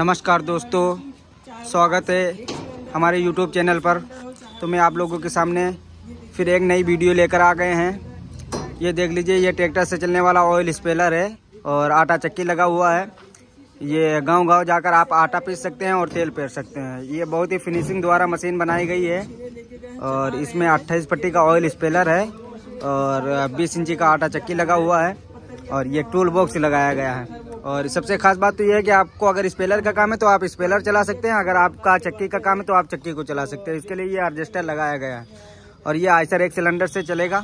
नमस्कार दोस्तों स्वागत है हमारे YouTube चैनल पर तो मैं आप लोगों के सामने फिर एक नई वीडियो लेकर आ गए हैं ये देख लीजिए ये ट्रैक्टर से चलने वाला ऑयल स्पेलर है और आटा चक्की लगा हुआ है ये गांव गांव जाकर आप आटा पीस सकते हैं और तेल पेर सकते हैं ये बहुत ही फिनिशिंग द्वारा मशीन बनाई गई है और इसमें अट्ठाईस पट्टी का ऑयल स्पेलर है और बीस इंची का आटा चक्की लगा हुआ है और ये टूल बॉक्स लगाया गया है और सबसे खास बात तो यह है कि आपको अगर स्पेलर का काम है तो आप स्पेलर चला सकते हैं अगर आपका चक्की का काम है तो आप चक्की को चला सकते हैं इसके लिए ये एडजस्टर लगाया गया है और ये आयसर एक सिलेंडर से चलेगा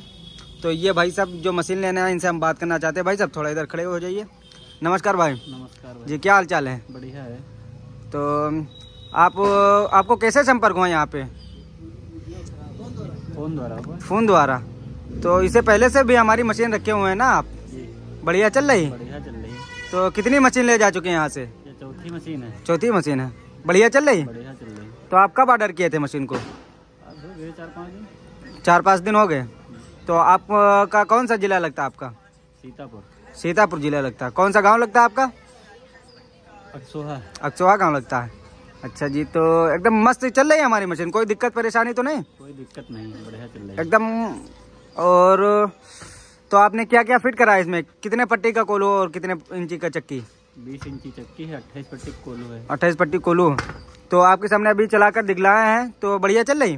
तो ये भाई साहब जो मशीन लेना है इनसे हम बात करना चाहते हैं भाई साहब थोड़ा इधर खड़े हो जाइए नमस्कार भाई नमस्कार जी क्या हाल चाल है बढ़िया है तो आप आपको कैसे संपर्क हुआ यहाँ पे फोन द्वारा फोन द्वारा तो इससे पहले से भी हमारी मशीन रखे हुए हैं ना आप बढ़िया चल रही बढ़िया चल तो कितनी मशीन ले जा चुके हैं यहाँ से चौथी मशीन है चौथी मशीन है बढ़िया चल रही है तो आप कब ऑर्डर किए थे मशीन को चार पाँच दिन चार पाँच दिन हो गए तो आपका कौन सा जिला लगता है आपका सीतापुर सीतापुर जिला लगता है कौन सा गांव लगता है आपका अक्सोहा अक्सोहा गांव लगता है अच्छा जी तो एकदम मस्त चल रही है हमारी मशीन कोई दिक्कत परेशानी तो नहीं कोई दिक्कत नहीं बढ़िया चल रही है एकदम और तो आपने क्या क्या फिट करा इसमें कितने पट्टी का कोलो और कितने इंची का चक्की बीस इंची चक्की है अट्ठाईस पट्टी कोलो है अट्ठाईस पट्टी कोलो तो आपके सामने अभी चला कर दिखलाए हैं तो बढ़िया चल रही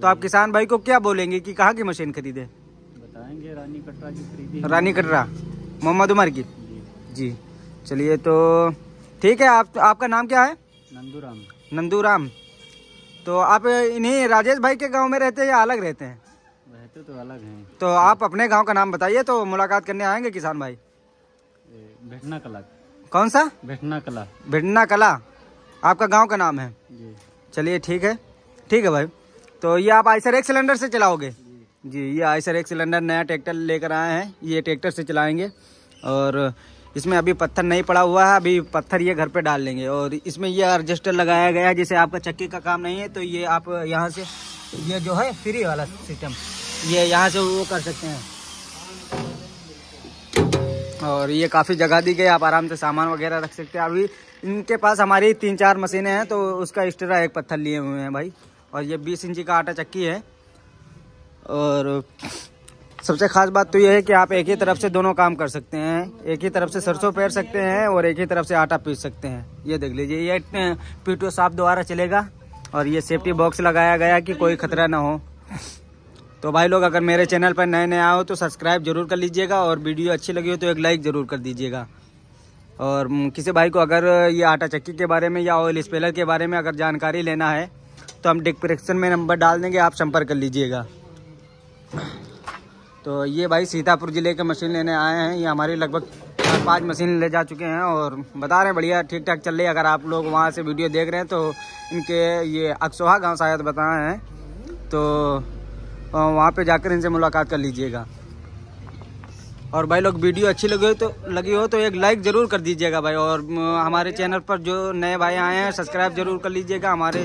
तो आप किसान भाई को क्या बोलेंगे कि कहाँ की मशीन खरीदे बताएंगे रानी कटरा की खरीदी रानी कटरा मोहम्मद उमर की जी चलिए तो ठीक है आप आपका नाम क्या है नंदू राम नंदू राम तो आप इन्हीं राजेश भाई के गांव में रहते हैं या अलग रहते हैं रहते तो अलग हैं तो आप अपने गांव का नाम बताइए तो मुलाकात करने आएंगे किसान भाई भेटना कला कौन सा भेटना कला भेटना कला आपका गांव का नाम है चलिए ठीक है ठीक है भाई तो ये आप आयसर एक सिलेंडर से चलाओगे जी ये आयसर एक सिलेंडर नया ट्रैक्टर लेकर आए हैं ये ट्रैक्टर से चलाएंगे और इसमें अभी पत्थर नहीं पड़ा हुआ है अभी पत्थर ये घर पे डाल लेंगे और इसमें ये एडजस्टर लगाया गया है जिसे आपका चक्की का काम नहीं है तो ये आप यहाँ से ये जो है फ्री वाला सिस्टम ये यहाँ से वो कर सकते हैं और ये काफ़ी जगह दी गई आप आराम से सामान वगैरह रख सकते हैं अभी इनके पास हमारी तीन चार मशीनें हैं तो उसका एक्स्ट्रा एक पत्थर लिए हुए हैं भाई और ये बीस इंची का आटा चक्की है और सबसे खास बात तो ये है कि आप एक ही तरफ से दोनों काम कर सकते हैं एक ही तरफ से सरसों पैर सकते हैं और एक ही तरफ से आटा पीस सकते हैं ये देख लीजिए ये पीटो साफ दोबारा चलेगा और ये सेफ्टी बॉक्स लगाया गया कि कोई खतरा ना हो तो भाई लोग अगर मेरे चैनल पर नए नए आओ तो सब्सक्राइब जरूर कर लीजिएगा और वीडियो अच्छी लगी हो तो एक लाइक ज़रूर कर दीजिएगा और किसी भाई को अगर ये आटा चक्की के बारे में या ऑयल स्पेलर के बारे में अगर जानकारी लेना है तो हम डिस्क्रिप्शन में नंबर डाल देंगे आप संपर्क कर लीजिएगा तो ये भाई सीतापुर ज़िले के मशीन लेने आए हैं ये हमारी लगभग चार पाँच मशीन ले जा चुके हैं और बता रहे हैं बढ़िया ठीक ठाक चल रही है अगर आप लोग वहाँ से वीडियो देख रहे हैं तो इनके ये अक्सोहा गाँव शायद बताए हैं तो वहाँ पे जाकर इनसे मुलाकात कर लीजिएगा और भाई लोग वीडियो अच्छी लगी हो तो लगी हो तो एक लाइक ज़रूर कर दीजिएगा भाई और हमारे चैनल पर जो नए भाई आए हैं सब्सक्राइब ज़रूर कर लीजिएगा हमारे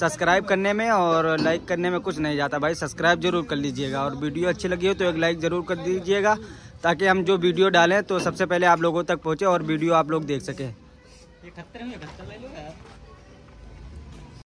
सब्सक्राइब करने में और लाइक करने में कुछ नहीं जाता भाई सब्सक्राइब ज़रूर कर लीजिएगा और वीडियो अच्छी लगी हो तो एक लाइक ज़रूर कर दीजिएगा ताकि हम जो वीडियो डालें तो सबसे पहले आप लोगों तक पहुँचे और वीडियो आप लोग देख सकें